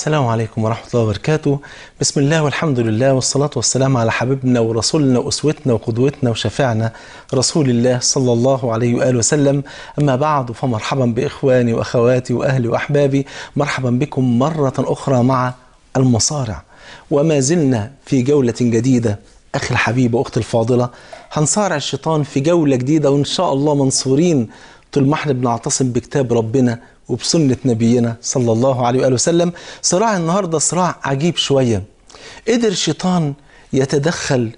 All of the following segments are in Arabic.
السلام عليكم ورحمة الله وبركاته بسم الله والحمد لله والصلاة والسلام على حبيبنا ورسولنا وأسوتنا وقدوتنا وشفاعنا رسول الله صلى الله عليه وآله وسلم أما بعد فمرحبا بإخواني وأخواتي وأهلي وأحبابي مرحبا بكم مرة أخرى مع المصارع وما زلنا في جولة جديدة أخي الحبيب وأختي الفاضلة هنصارع الشيطان في جولة جديدة وإن شاء الله منصورين طول ما احنا بنعتصم بكتاب ربنا وبسنة نبينا صلى الله عليه وآله وسلم صراع النهاردة صراع عجيب شوية قدر الشيطان يتدخل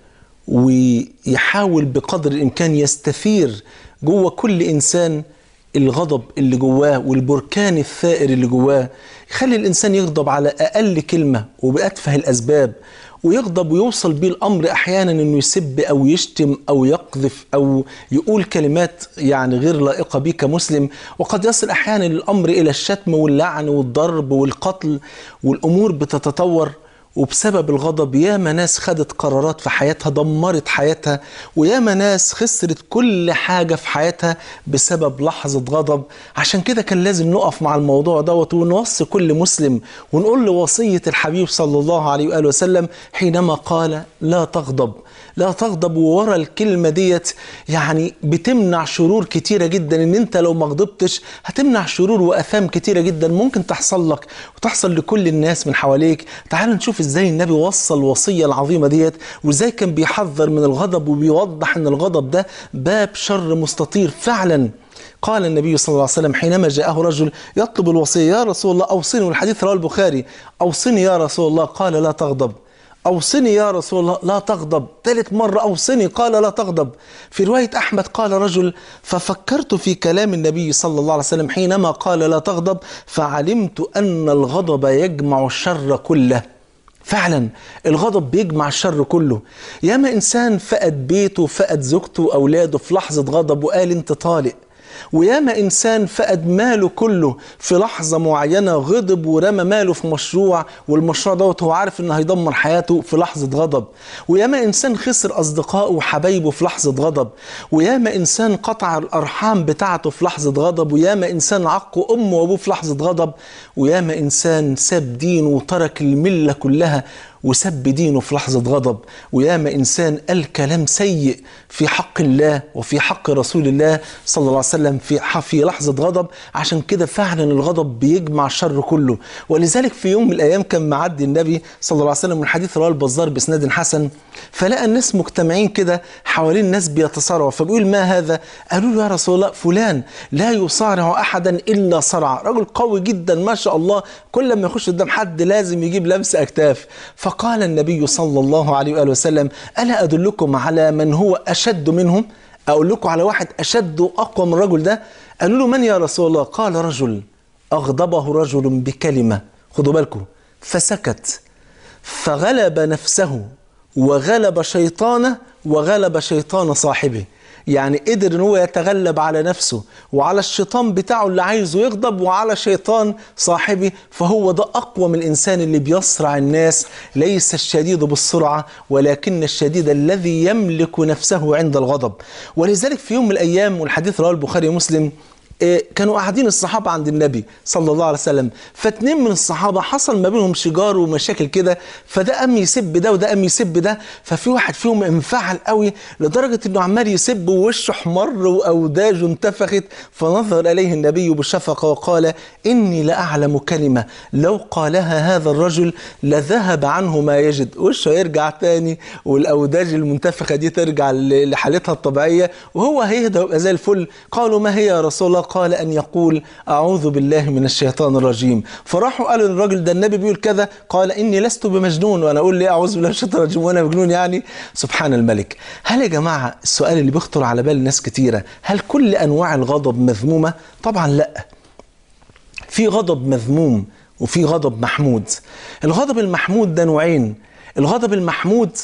ويحاول بقدر الإمكان يستثير جوه كل إنسان الغضب اللي جواه والبركان الثائر اللي جواه يخلي الإنسان يغضب على أقل كلمة وبأتفه الأسباب ويغضب ويوصل بيه الامر احيانا انه يسب او يشتم او يقذف او يقول كلمات يعني غير لائقه بيه كمسلم وقد يصل احيانا الامر الى الشتم واللعن والضرب والقتل والامور بتتطور وبسبب الغضب ياما ناس خدت قرارات في حياتها دمرت حياتها وياما ناس خسرت كل حاجة في حياتها بسبب لحظة غضب عشان كده كان لازم نقف مع الموضوع دوت ونوصي كل مسلم ونقول له وصية الحبيب صلى الله عليه وآله وسلم حينما قال لا تغضب لا تغضب ورا الكلمه ديت يعني بتمنع شرور كتيره جدا ان انت لو ما غضبتش هتمنع شرور واثام كتيره جدا ممكن تحصل لك وتحصل لكل الناس من حواليك تعالوا نشوف ازاي النبي وصل الوصيه العظيمه ديت وازاي كان بيحذر من الغضب وبيوضح ان الغضب ده باب شر مستطير فعلا قال النبي صلى الله عليه وسلم حينما جاءه رجل يطلب الوصيه يا رسول الله اوصني والحديث رواه البخاري اوصني يا رسول الله قال لا تغضب أوصني يا رسول الله لا تغضب ثالث مرة أوصني قال لا تغضب في رواية أحمد قال رجل ففكرت في كلام النبي صلى الله عليه وسلم حينما قال لا تغضب فعلمت أن الغضب يجمع الشر كله فعلا الغضب بيجمع الشر كله ياما إنسان فقد بيته فقد زوجته وأولاده في لحظة غضب وقال أنت طالق وياما إنسان فقد ماله كله في لحظة معينة غضب ورمى ماله في مشروع والمشروع دوت هو عارف إنه هيدمر حياته في لحظة غضب وياما إنسان خسر أصدقائه وحبايبه في لحظة غضب وياما إنسان قطع الأرحام بتاعته في لحظة غضب وياما إنسان عق أمه وأبوه في لحظة غضب وياما إنسان ساب دينه وترك الملة كلها وسب دينه في لحظة غضب وياما إنسان قال كلام سيء في حق الله وفي حق رسول الله صلى الله عليه وسلم في في لحظة غضب عشان كده فعلا الغضب بيجمع الشر كله ولذلك في يوم من الأيام كان معدي النبي صلى الله عليه وسلم من حديث رواه البزار بإسناد حسن فلقى الناس مجتمعين كده حوالين الناس بيتصارعوا فبيقول ما هذا؟ قالوا له يا رسول الله فلان لا يصارع أحدا إلا صرع رجل قوي جدا ما شاء الله كل ما يخش قدام حد لازم يجيب لمس أكتاف ف فقال النبي صلى الله عليه وآله وسلم ألا أدلكم على من هو أشد منهم أقول لكم على واحد أشد وأقوى من الرجل ده قالوا له من يا رسول الله قال رجل أغضبه رجل بكلمة خدوا بالكم فسكت فغلب نفسه وغلب شيطانه وغلب شيطان صاحبه يعني قدر ان هو يتغلب على نفسه وعلى الشيطان بتاعه اللي عايزه يغضب وعلى شيطان صاحبي فهو ده اقوى من الانسان اللي بيصرع الناس ليس الشديد بالسرعه ولكن الشديد الذي يملك نفسه عند الغضب ولذلك في يوم من الايام والحديث رواه البخاري ومسلم إيه، كانوا قاعدين الصحابة عند النبي صلى الله عليه وسلم فاتنين من الصحابة حصل ما بينهم شجار ومشاكل كده فده قام يسب ده وده قام يسب ده ففي واحد فيهم انفعل قوي لدرجة انه عمال يسب ووشه احمر واوداجه انتفخت فنظر اليه النبي بالشفقة وقال اني لاعلم كلمة لو قالها هذا الرجل لذهب عنه ما يجد وشه يرجع تاني والاوداج المنتفخة دي ترجع لحالتها الطبيعية وهو هيهدى ويبقى زي الفل قالوا ما هي يا رسول الله قال أن يقول أعوذ بالله من الشيطان الرجيم فراحوا قالوا للراجل ده النبي بيقول كذا قال إني لست بمجنون وأنا أقول لي أعوذ بالله من الشيطان الرجيم وأنا مجنون يعني سبحان الملك هل يا جماعة السؤال اللي بيخطر على بال ناس كتيرة هل كل أنواع الغضب مذمومة طبعا لا في غضب مذموم وفي غضب محمود الغضب المحمود ده نوعين الغضب المحمود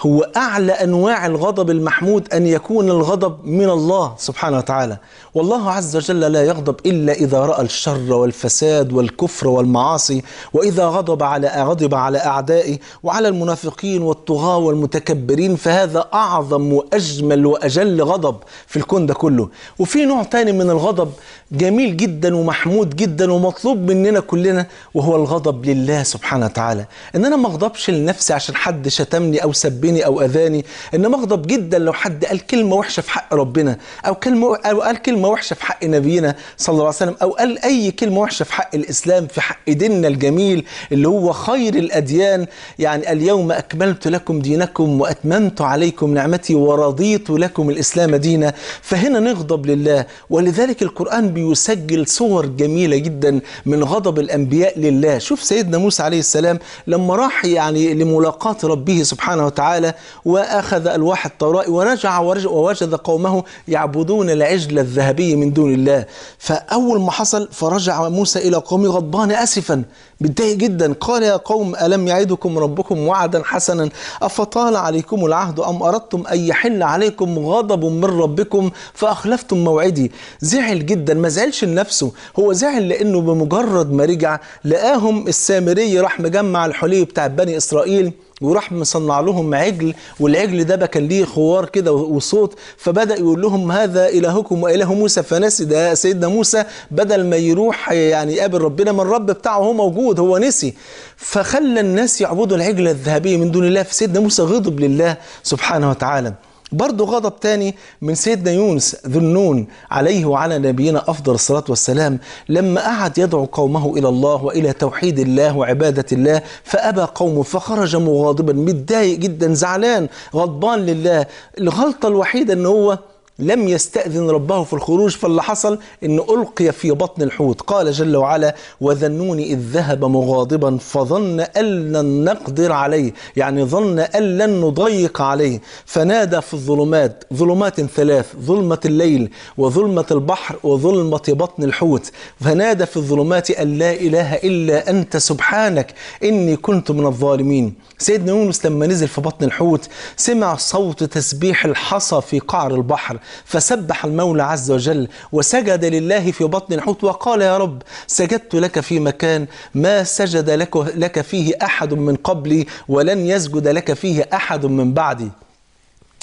هو أعلى أنواع الغضب المحمود أن يكون الغضب من الله سبحانه وتعالى والله عز وجل لا يغضب إلا إذا رأى الشر والفساد والكفر والمعاصي وإذا غضب على غضب على أعدائه وعلى المنافقين والطغاة والمتكبرين فهذا أعظم وأجمل وأجل غضب في الكون ده كله وفي نوع تاني من الغضب جميل جدا ومحمود جدا ومطلوب مننا كلنا وهو الغضب لله سبحانه وتعالى ان انا ما اغضبش لنفسي عشان حد شتمني او سبني او اذاني ان ما اغضب جدا لو حد قال كلمه وحشه في حق ربنا او كلمه او قال كلمه وحشه في حق نبينا صلى الله عليه وسلم او قال اي كلمه وحشه في حق الاسلام في حق ديننا الجميل اللي هو خير الاديان يعني اليوم اكملت لكم دينكم واتممت عليكم نعمتي ورضيت لكم الاسلام دينا فهنا نغضب لله ولذلك القران بي يسجل صور جميلة جدا من غضب الأنبياء لله شوف سيدنا موسى عليه السلام لما راح يعني لملاقاة ربه سبحانه وتعالى وأخذ ألواح التوراة ورجع ووجد قومه يعبدون العجل الذهبي من دون الله فأول ما حصل فرجع موسى إلى قومه غضبان أسفا متضايق جدا قال يا قوم ألم يعدكم ربكم وعدا حسنا أفطال عليكم العهد أم أردتم أن يحل عليكم غضب من ربكم فأخلفتم موعدي زعل جدا ما زعلش لنفسه هو زعل لانه بمجرد ما رجع لقاهم السامري راح مجمع الحلي بتاع بني اسرائيل وراح مصنع لهم عجل والعجل ده بقى كان ليه خوار كده وصوت فبدا يقول لهم هذا الهكم واله موسى فنسي ده سيدنا موسى بدل ما يروح يعني يقابل ربنا ما الرب بتاعه هو موجود هو نسي فخلى الناس يعبدوا العجل الذهبيه من دون الله فسيدنا موسى غضب لله سبحانه وتعالى برضه غضب تاني من سيدنا يونس ذو النون عليه وعلى نبينا أفضل الصلاة والسلام لما قعد يدعو قومه إلى الله وإلى توحيد الله وعبادة الله فأبى قومه فخرج مغاضبا متضايق جدا زعلان غضبان لله الغلطة الوحيدة أن هو لم يستأذن ربه في الخروج فاللي حصل أن ألقي في بطن الحوت قال جل وعلا وذنوني إذ ذهب مغاضبا فظن أن لن نقدر عليه يعني ظن أن لن نضيق عليه فنادى في الظلمات ظلمات ثلاث ظلمة الليل وظلمة البحر وظلمة بطن الحوت فنادى في الظلمات أن لا إله إلا أنت سبحانك إني كنت من الظالمين سيدنا يونس لما نزل في بطن الحوت سمع صوت تسبيح الحصى في قعر البحر فسبح المولى عز وجل وسجد لله في بطن الحوت وقال يا رب سجدت لك في مكان ما سجد لك, لك فيه أحد من قبلي ولن يسجد لك فيه أحد من بعدي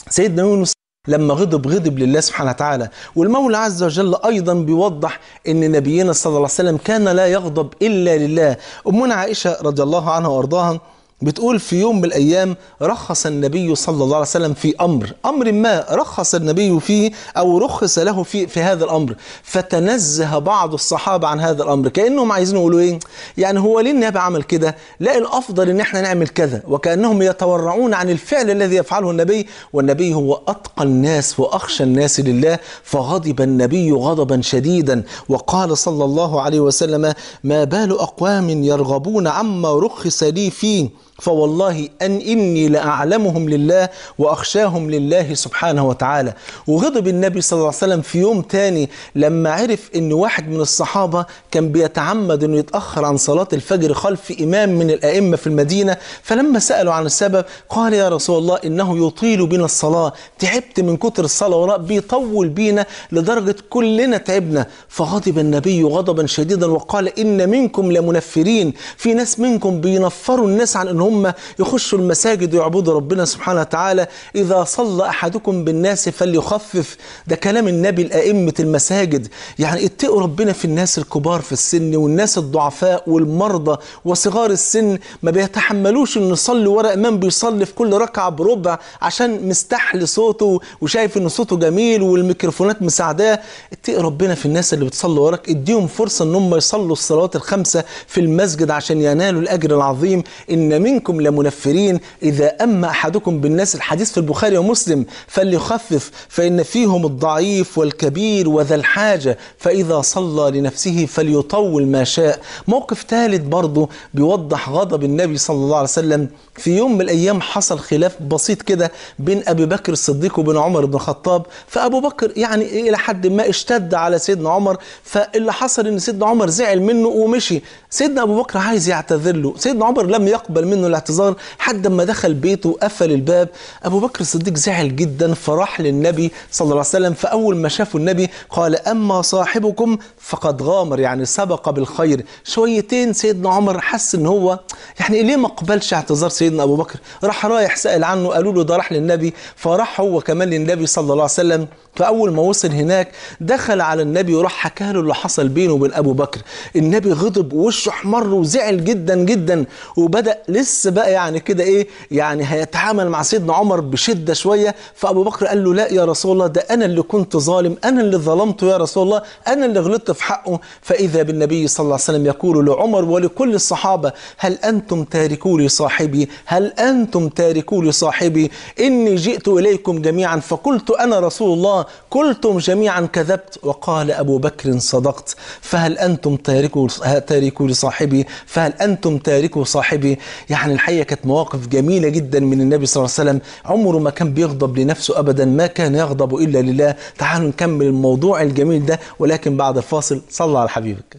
سيدنا يونس لما غضب غضب لله سبحانه وتعالى والمولى عز وجل أيضا بيوضح أن نبينا صلى الله عليه وسلم كان لا يغضب إلا لله أمنا عائشة رضي الله عنها وأرضاها بتقول في يوم من الايام رخص النبي صلى الله عليه وسلم في امر، امر ما رخص النبي فيه او رخص له في في هذا الامر، فتنزه بعض الصحابه عن هذا الامر، كانهم عايزين يقولوا ايه؟ يعني هو ليه النبي عمل كده؟ لا الافضل ان احنا نعمل كذا، وكانهم يتورعون عن الفعل الذي يفعله النبي، والنبي هو اتقى الناس واخشى الناس لله، فغضب النبي غضبا شديدا، وقال صلى الله عليه وسلم: ما بال اقوام يرغبون عما رخص لي فيه فوالله أن إني لأعلمهم لله وأخشاهم لله سبحانه وتعالى وغضب النبي صلى الله عليه وسلم في يوم تاني لما عرف أن واحد من الصحابة كان بيتعمد أنه يتأخر عن صلاة الفجر خلف إمام من الأئمة في المدينة فلما سألوا عن السبب قال يا رسول الله إنه يطيل بنا الصلاة تعبت من كتر الصلاة وراء بيطول بينا لدرجة كلنا تعبنا فغضب النبي غضبا شديدا وقال إن منكم لمنفرين في ناس منكم بينفروا الناس عن أنهم هم يخشوا المساجد ويعبدوا ربنا سبحانه وتعالى إذا صلى أحدكم بالناس فليخفف ده كلام النبي الأئمة المساجد يعني اتقوا ربنا في الناس الكبار في السن والناس الضعفاء والمرضى وصغار السن ما بيتحملوش أن يصلي ورا إمام بيصلي في كل ركعة بربع عشان مستحلي صوته وشايف إن صوته جميل والميكروفونات مساعداه اتقي ربنا في الناس اللي بتصلي وراك اديهم فرصة إن هم يصلوا الصلوات الخمسة في المسجد عشان ينالوا الأجر العظيم إن منكم لمنفرين إذا أما أحدكم بالناس الحديث في البخاري ومسلم فليخفف فإن فيهم الضعيف والكبير وذا الحاجة فإذا صلى لنفسه فليطول ما شاء موقف ثالث برضه بيوضح غضب النبي صلى الله عليه وسلم في يوم من الأيام حصل خلاف بسيط كده بين أبي بكر الصديق وبين عمر بن الخطاب فأبو بكر يعني إلى حد ما اشتد على سيدنا عمر فاللي حصل إن سيدنا عمر زعل منه ومشي سيدنا ابو بكر عايز يعتذر له سيدنا عمر لم يقبل منه الاعتذار حتى لما دخل بيته وقفل الباب ابو بكر الصديق زعل جدا فراح للنبي صلى الله عليه وسلم فاول ما شافه النبي قال اما صاحبكم فقد غامر يعني سبق بالخير شويتين سيدنا عمر حس ان هو يعني ليه ما قبلش اعتذار سيدنا ابو بكر راح رايح سال عنه قالوا له ده راح للنبي فراح هو كمان للنبي صلى الله عليه وسلم فاول ما وصل هناك دخل على النبي وراح حكى له اللي حصل بينه وبين ابو بكر النبي غضب وش وشه احمر وزعل جدا جدا وبدا لسه بقى يعني كده ايه يعني هيتعامل مع سيدنا عمر بشده شويه فابو بكر قال له لا يا رسول الله ده انا اللي كنت ظالم انا اللي ظلمته يا رسول الله انا اللي غلطت في حقه فاذا بالنبي صلى الله عليه وسلم يقول لعمر ولكل الصحابه هل انتم تاركوا لي صاحبي هل انتم تاركوا لي صاحبي اني جئت اليكم جميعا فقلت انا رسول الله قلتم جميعا كذبت وقال ابو بكر صدقت فهل انتم تاركوا تاركوا لصاحبي فهل أنتم تاركوا صاحبي يعني الحقيقة كانت مواقف جميلة جدا من النبي صلى الله عليه وسلم عمره ما كان بيغضب لنفسه أبدا ما كان يغضب إلا لله تعالوا نكمل الموضوع الجميل ده ولكن بعد فاصل صلى على حبيبك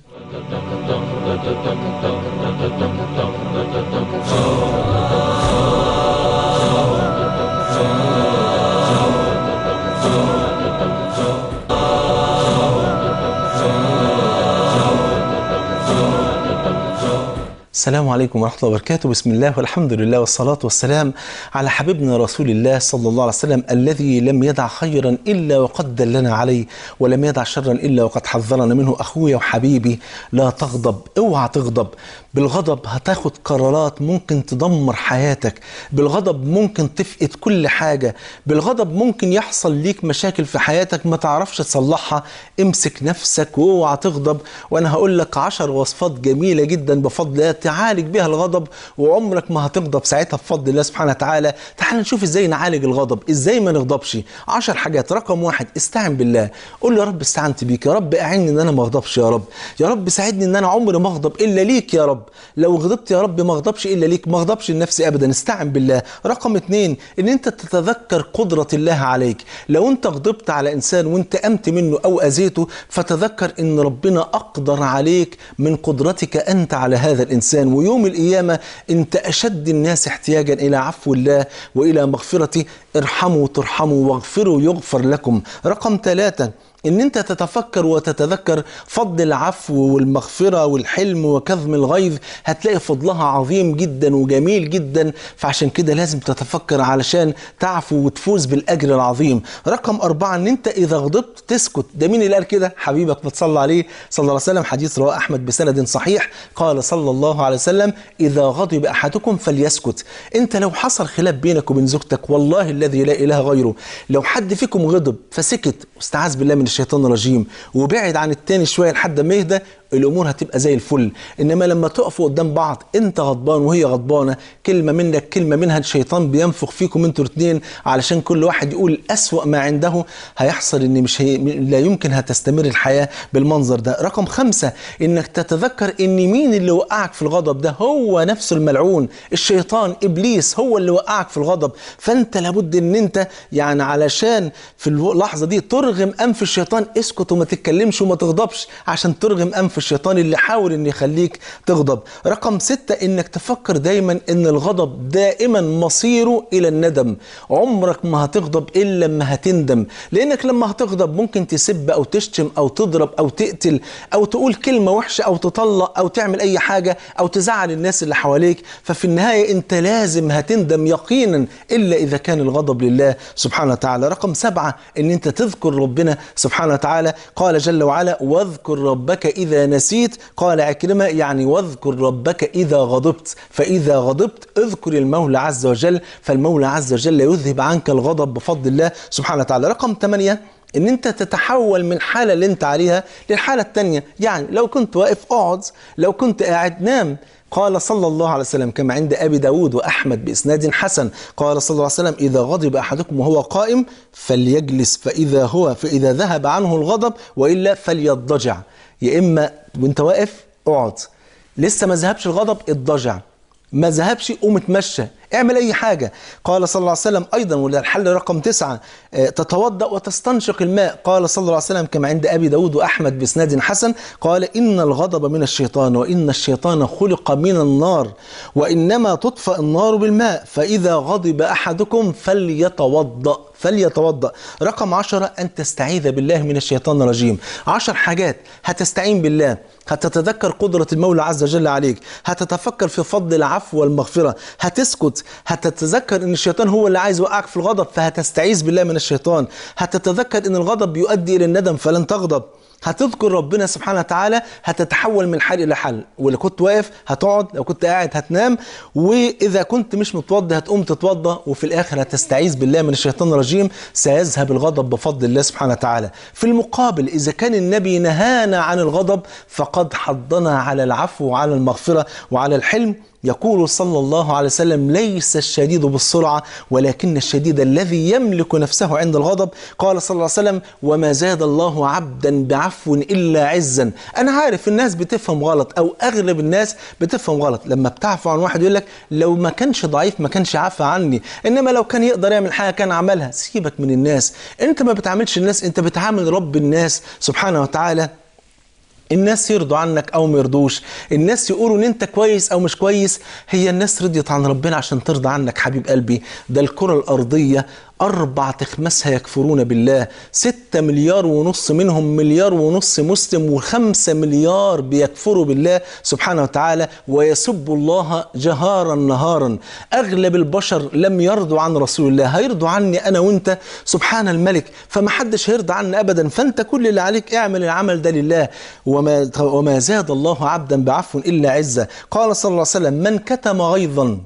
السلام عليكم ورحمة الله وبركاته بسم الله والحمد لله والصلاة والسلام على حبيبنا رسول الله صلى الله عليه وسلم الذي لم يدع خيرا إلا وقد دلنا عليه ولم يدع شرا إلا وقد حذرنا منه أخويا وحبيبي لا تغضب اوعى تغضب بالغضب هتاخد قرارات ممكن تدمر حياتك بالغضب ممكن تفقد كل حاجة بالغضب ممكن يحصل ليك مشاكل في حياتك ما تعرفش تصلحها امسك نفسك واوعى تغضب وأنا هقول لك عشر وصفات جميلة جدا بفضل تعالج بيها الغضب وعمرك ما هتغضب ساعتها بفضل الله سبحانه وتعالى تعال نشوف ازاي نعالج الغضب ازاي ما نغضبش 10 حاجات رقم واحد استعن بالله قول يا رب استعنت بيك يا رب اعني ان انا ما اغضبش يا رب يا رب ساعدني ان انا عمري ما اغضب الا ليك يا رب لو غضبت يا رب ما اغضبش الا ليك ما اغضبش لنفسي ابدا استعن بالله رقم اتنين ان انت تتذكر قدرة الله عليك لو انت غضبت على انسان وانت قمت منه او اذيته فتذكر ان ربنا اقدر عليك من قدرتك انت على هذا الانسان الإنسان ويوم القيامة أنت أشد الناس احتياجا إلى عفو الله وإلى مغفرته ارحموا ترحموا واغفروا يغفر لكم رقم ثلاثة ان انت تتفكر وتتذكر فضل العفو والمغفره والحلم وكظم الغيظ هتلاقي فضلها عظيم جدا وجميل جدا فعشان كده لازم تتفكر علشان تعفو وتفوز بالاجر العظيم رقم أربعة ان انت اذا غضبت تسكت ده مين اللي قال كده حبيبك بتصلى عليه صلى الله عليه وسلم حديث رواه احمد بسند صحيح قال صلى الله عليه وسلم اذا غضب احدكم فليسكت انت لو حصل خلاف بينك وبين زوجتك والله الذي لا اله غيره لو حد فيكم غضب فسكت واستعاذ بالله من الشيطان الرجيم وبعد عن التاني شويه لحد ما يهدى الامور هتبقى زي الفل انما لما تقفوا قدام بعض انت غضبان وهي غضبانه كلمه منك كلمه منها الشيطان بينفخ فيكم انتوا الاثنين علشان كل واحد يقول اسوا ما عنده هيحصل ان مش هي لا يمكن هتستمر الحياه بالمنظر ده رقم خمسة انك تتذكر ان مين اللي وقعك في الغضب ده هو نفسه الملعون الشيطان ابليس هو اللي وقعك في الغضب فانت لابد ان انت يعني علشان في اللحظه دي ترغم انف الشيطان اسكت وما تتكلمش وما تغضبش عشان ترغم انف الشيطان اللي حاول ان يخليك تغضب رقم ستة انك تفكر دايما ان الغضب دائما مصيره الى الندم عمرك ما هتغضب الا لما هتندم لانك لما هتغضب ممكن تسب او تشتم او تضرب او تقتل او تقول كلمة وحشة او تطلق او تعمل اي حاجة او تزعل الناس اللي حواليك ففي النهاية انت لازم هتندم يقينا الا اذا كان الغضب لله سبحانه وتعالى رقم سبعة ان انت تذكر ربنا سبحانه وتعالى قال جل وعلا واذكر ربك اذا نسيت قال عكرمة يعني واذكر ربك إذا غضبت فإذا غضبت اذكر المولى عز وجل فالمولى عز وجل يذهب عنك الغضب بفضل الله سبحانه وتعالى رقم 8 ان انت تتحول من الحاله اللي انت عليها للحاله الثانيه يعني لو كنت واقف اقعد لو كنت قاعد نام قال صلى الله عليه وسلم كما عند أبي داود وأحمد بإسناد حسن قال صلى الله عليه وسلم إذا غضب أحدكم وهو قائم فليجلس فإذا هو فإذا ذهب عنه الغضب وإلا فليضجع يا اما وانت واقف اقعد لسه ما ذهبش الغضب اتضجع ما ذهبش قوم اتمشى اعمل أي حاجة قال صلى الله عليه وسلم أيضا والحل الحل رقم تسعة آه، تتوضأ وتستنشق الماء قال صلى الله عليه وسلم كما عند أبي داود وأحمد بإسناد حسن قال إن الغضب من الشيطان وإن الشيطان خلق من النار وإنما تطفى النار بالماء فإذا غضب أحدكم فليتوضأ فليتوضأ رقم عشرة أن تستعيذ بالله من الشيطان الرجيم عشر حاجات هتستعين بالله هتتذكر قدرة المولى عز وجل عليك هتتفكر في فضل العفو والمغفرة هتسكت هتتذكر ان الشيطان هو اللي عايز يوقعك في الغضب فهتستعيذ بالله من الشيطان هتتذكر ان الغضب بيؤدي الى الندم فلن تغضب هتذكر ربنا سبحانه وتعالى هتتحول من حال الى حل ولو كنت واقف هتقعد لو كنت قاعد هتنام واذا كنت مش متوضى هتقوم تتوضى وفي الاخر هتستعيذ بالله من الشيطان الرجيم سيذهب الغضب بفضل الله سبحانه وتعالى في المقابل اذا كان النبي نهانا عن الغضب فقد حضنا على العفو وعلى المغفره وعلى الحلم يقول صلى الله عليه وسلم ليس الشديد بالسرعة ولكن الشديد الذي يملك نفسه عند الغضب قال صلى الله عليه وسلم وما زاد الله عبدا بعفو إلا عزا أنا عارف الناس بتفهم غلط أو أغلب الناس بتفهم غلط لما بتعفو عن واحد يقول لك لو ما كانش ضعيف ما كانش عفى عني إنما لو كان يقدر يعمل حاجة كان عملها سيبك من الناس أنت ما بتعاملش الناس أنت بتعامل رب الناس سبحانه وتعالى الناس يرضوا عنك او ما يرضوش الناس يقولوا ان انت كويس او مش كويس هي الناس رضيت عن ربنا عشان ترضى عنك حبيب قلبي ده الكره الارضيه أربعة تخماسها يكفرون بالله ستة مليار ونص منهم مليار ونص مسلم وخمسة مليار بيكفروا بالله سبحانه وتعالى ويسب الله جهارا نهارا أغلب البشر لم يرضوا عن رسول الله هيرضوا عني أنا وأنت سبحان الملك فما حدش هيرضى عني أبدا فأنت كل اللي عليك اعمل العمل ده لله وما, وما زاد الله عبدا بعفو إلا عزة قال صلى الله عليه وسلم من كتم غيظا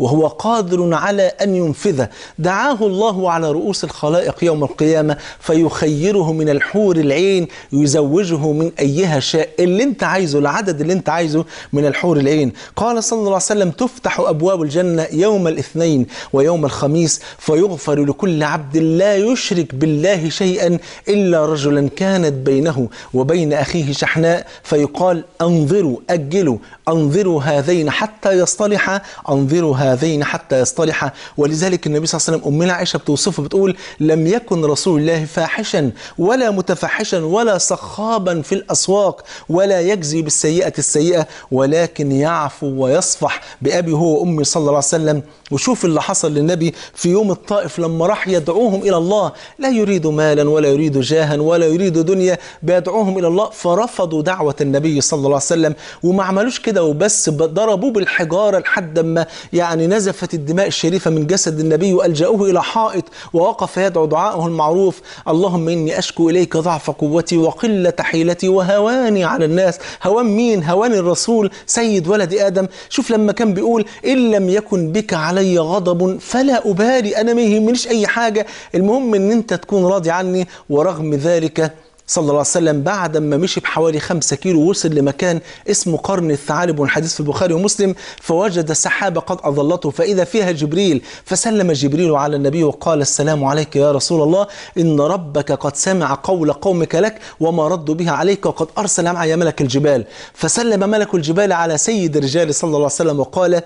وهو قادر على أن ينفذه دعاه الله على رؤوس الخلائق يوم القيامة فيخيره من الحور العين يزوجه من أيها شاء اللي انت عايزه العدد اللي انت عايزه من الحور العين قال صلى الله عليه وسلم تفتح أبواب الجنة يوم الاثنين ويوم الخميس فيغفر لكل عبد لا يشرك بالله شيئا إلا رجلا كانت بينه وبين أخيه شحناء فيقال أنظروا أجلوا أنظروا هذين حتى يصطلح أنظروا هذين هذين حتى يصطلحا ولذلك النبي صلى الله عليه وسلم أمنا عائشة بتوصفه بتقول لم يكن رسول الله فاحشا ولا متفحشا ولا صخابا في الأسواق ولا يجزي بالسيئة السيئة ولكن يعفو ويصفح بأبي هو وأمي صلى الله عليه وسلم وشوف اللي حصل للنبي في يوم الطائف لما راح يدعوهم إلى الله لا يريد مالا ولا يريد جاها ولا يريد دنيا بيدعوهم إلى الله فرفضوا دعوة النبي صلى الله عليه وسلم وما عملوش كده وبس ضربوه بالحجارة لحد ما يعني يعني نزفت الدماء الشريفة من جسد النبي وألجأوه إلى حائط ووقف يدعو دعاءه المعروف اللهم إني أشكو إليك ضعف قوتي وقلة حيلتي وهواني على الناس هوان مين هوان الرسول سيد ولد آدم شوف لما كان بيقول إن لم يكن بك علي غضب فلا أبالي أنا ما يهمنيش أي حاجة المهم إن أنت تكون راضي عني ورغم ذلك صلى الله عليه وسلم بعد ما مشي بحوالي 5 كيلو وصل لمكان اسمه قرن الثعالب والحديث في البخاري ومسلم فوجد سحابة قد أظلته فإذا فيها جبريل فسلم جبريل على النبي وقال السلام عليك يا رسول الله إن ربك قد سمع قول قومك لك وما ردوا بها عليك وقد أرسل معي ملك الجبال فسلم ملك الجبال على سيد الرجال صلى الله عليه وسلم وقال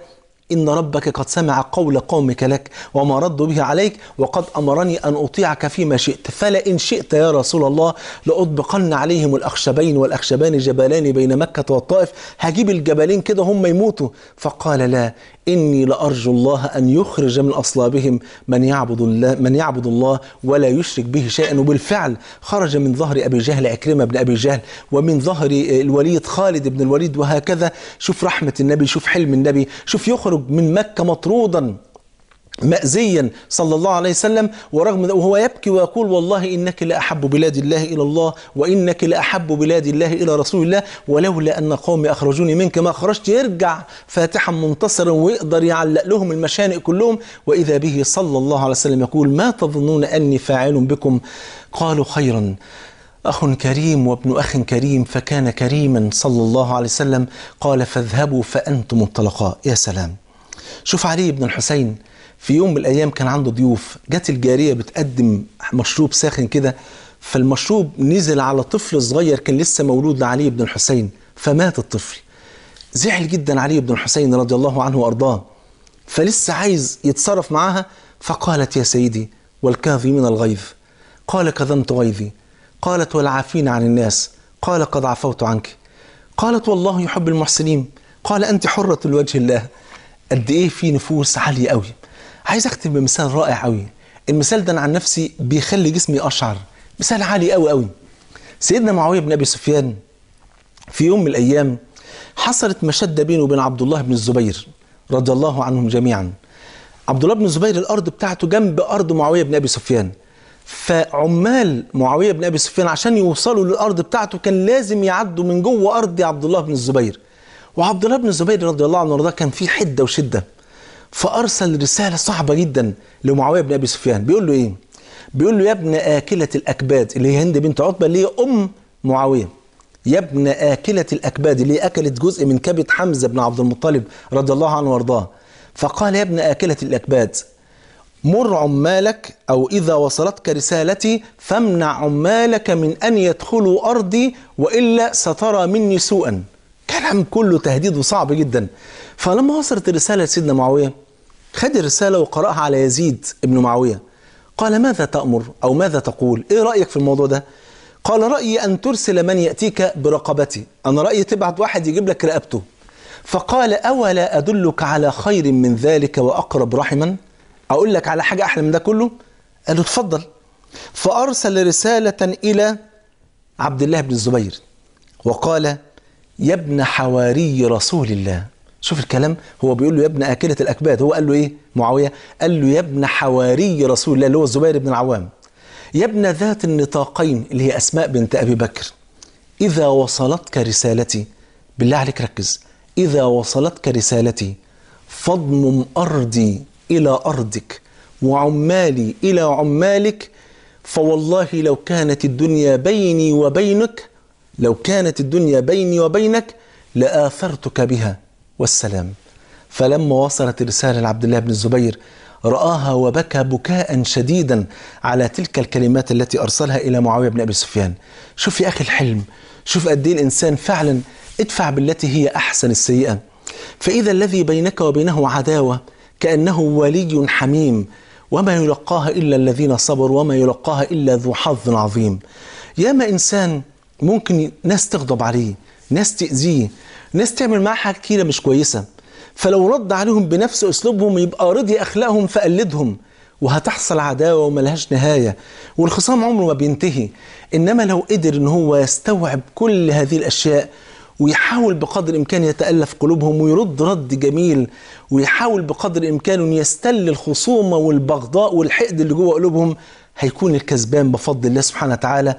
إن ربك قد سمع قول قومك لك وما ردوا به عليك وقد أمرني أن أطيعك فيما شئت فلئن شئت يا رسول الله لأطبقن عليهم الأخشبين والأخشبان جبلان بين مكة والطائف هجيب الجبلين كده هم يموتوا فقال لا إني لأرجو الله أن يخرج من أصلابهم من يعبد الله من يعبد الله ولا يشرك به شيئا وبالفعل خرج من ظهر أبي جهل عكرمة بن أبي جهل ومن ظهر الوليد خالد بن الوليد وهكذا شوف رحمة النبي شوف حلم النبي شوف يخرج من مكة مطرودا مأزيا صلى الله عليه وسلم ورغم وهو يبكي ويقول والله إنك لأحب بلاد الله إلى الله وإنك لأحب بلاد الله إلى رسول الله ولولا أن قومي أخرجوني منك ما خرجت يرجع فاتحا منتصرا ويقدر يعلق لهم المشانق كلهم وإذا به صلى الله عليه وسلم يقول ما تظنون أني فاعل بكم قالوا خيرا أخ كريم وابن أخ كريم فكان كريما صلى الله عليه وسلم قال فاذهبوا فأنتم الطلقاء يا سلام شوف علي بن الحسين في يوم من الايام كان عنده ضيوف جت الجاريه بتقدم مشروب ساخن كده فالمشروب نزل على طفل صغير كان لسه مولود لعلي بن الحسين فمات الطفل زعل جدا علي بن الحسين رضي الله عنه وارضاه فلسه عايز يتصرف معاها فقالت يا سيدي والكاظمين الغيظ قال كظمت غيظي قالت والعافين عن الناس قال قد عفوت عنك قالت والله يحب المحسنين قال انت حره لوجه الله قد ايه في نفوس عاليه قوي عايز اختم بمثال رائع قوي المثال ده انا عن نفسي بيخلي جسمي اشعر مثال عالي قوي قوي سيدنا معاويه بن ابي سفيان في يوم من الايام حصلت مشده بينه وبين عبد الله بن الزبير رضي الله عنهم جميعا عبد الله بن الزبير الارض بتاعته جنب ارض معاويه بن ابي سفيان فعمال معاويه بن ابي سفيان عشان يوصلوا للارض بتاعته كان لازم يعدوا من جوه ارض عبد الله بن الزبير وعبد الله بن الزبير رضي الله عنه وارضاه كان في حده وشده فارسل رساله صعبه جدا لمعاويه بن ابي سفيان بيقول له ايه بيقول له يا ابن آكلة الأكباد اللي هي هند بنت عتبة اللي هي أم معاوية يا ابن آكلة الأكباد اللي هي أكلت جزء من كبد حمزة بن عبد المطلب رضي الله عنه وارضاه فقال يا ابن آكلة الأكباد مر عمالك أو إذا وصلتك رسالتي فامنع عمالك من أن يدخلوا أرضي وإلا سترى مني سوءا كلام كله تهديد وصعب جدا فلما وصلت الرسالة لسيدنا معاوية خد الرسالة وقرأها على يزيد بن معاوية قال ماذا تأمر أو ماذا تقول إيه رأيك في الموضوع ده قال رأيي أن ترسل من يأتيك برقبتي أنا رأيي تبعت واحد يجيب لك رقبته فقال أولا أدلك على خير من ذلك وأقرب رحما أقول لك على حاجة أحلى من ده كله قال له اتفضل فأرسل رسالة إلى عبد الله بن الزبير وقال يا ابن حواري رسول الله شوف الكلام هو بيقول له يا ابن آكلة الأكباد هو قال له إيه معاوية قال له يا ابن حواري رسول الله اللي هو الزبير بن العوام يا ابن ذات النطاقين اللي هي أسماء بنت أبي بكر إذا وصلتك رسالتي بالله عليك ركز إذا وصلتك رسالتي فاضمم أرضي إلى أرضك وعمالي إلى عمالك فوالله لو كانت الدنيا بيني وبينك لو كانت الدنيا بيني وبينك لآثرتك بها والسلام فلما وصلت الرسالة لعبد الله بن الزبير رآها وبكى بكاء شديدا على تلك الكلمات التي أرسلها إلى معاوية بن أبي سفيان شوف يا أخي الحلم شوف قد إيه الإنسان فعلا ادفع بالتي هي أحسن السيئة فإذا الذي بينك وبينه عداوة كأنه ولي حميم وما يلقاها إلا الذين صبروا وما يلقاها إلا ذو حظ عظيم ياما إنسان ممكن ناس تغضب عليه ناس تأذيه ناس تعمل معاه حاجات كتيرة مش كويسة فلو رد عليهم بنفس أسلوبهم يبقى رضي أخلاقهم فقلدهم وهتحصل عداوة وملهاش نهاية والخصام عمره ما بينتهي إنما لو قدر إن هو يستوعب كل هذه الأشياء ويحاول بقدر الإمكان يتألف قلوبهم ويرد رد جميل ويحاول بقدر الإمكان أن يستل الخصومة والبغضاء والحقد اللي جوه قلوبهم هيكون الكسبان بفضل الله سبحانه وتعالى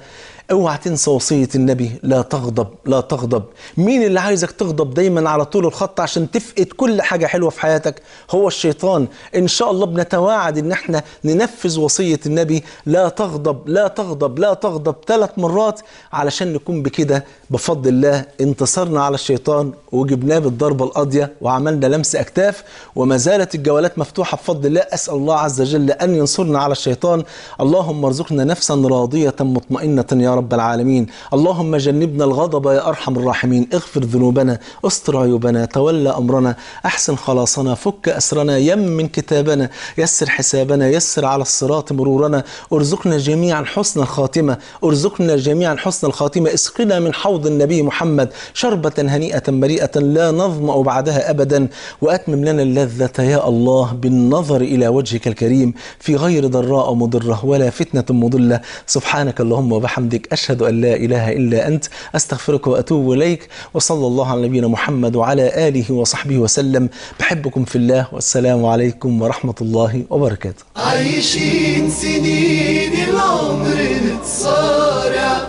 اوعى تنسى وصيه النبي لا تغضب لا تغضب مين اللي عايزك تغضب دايما على طول الخط عشان تفقد كل حاجه حلوه في حياتك هو الشيطان ان شاء الله بنتواعد ان احنا ننفذ وصيه النبي لا تغضب لا تغضب لا تغضب ثلاث مرات علشان نكون بكده بفضل الله انتصرنا على الشيطان وجبناه بالضربه القاضيه وعملنا لمس اكتاف وما زالت الجولات مفتوحه بفضل الله اسال الله عز وجل ان ينصرنا على الشيطان اللهم ارزقنا نفسا راضيه مطمئنه يا رب العالمين اللهم جنبنا الغضب يا أرحم الراحمين اغفر ذنوبنا استر عيوبنا تولى أمرنا أحسن خلاصنا فك أسرنا يمن كتابنا يسر حسابنا يسر على الصراط مرورنا ارزقنا جميعا حسن الخاتمة ارزقنا جميعا حسن الخاتمة اسقنا من حوض النبي محمد شربة هنيئة مريئة لا نظمأ بعدها أبدا وأتمم لنا اللذة يا الله بالنظر إلى وجهك الكريم في غير ضراء مضرة ولا فتنة مضلة سبحانك اللهم وبحمدك أشهد أن لا إله إلا أنت أستغفرك وأتوب إليك وصلى الله على نبينا محمد وعلى آله وصحبه وسلم بحبكم في الله والسلام عليكم ورحمة الله وبركاته عايشين سنين العمر نتصارع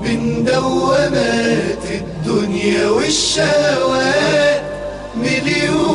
من دوامات الدنيا والشهوات مليون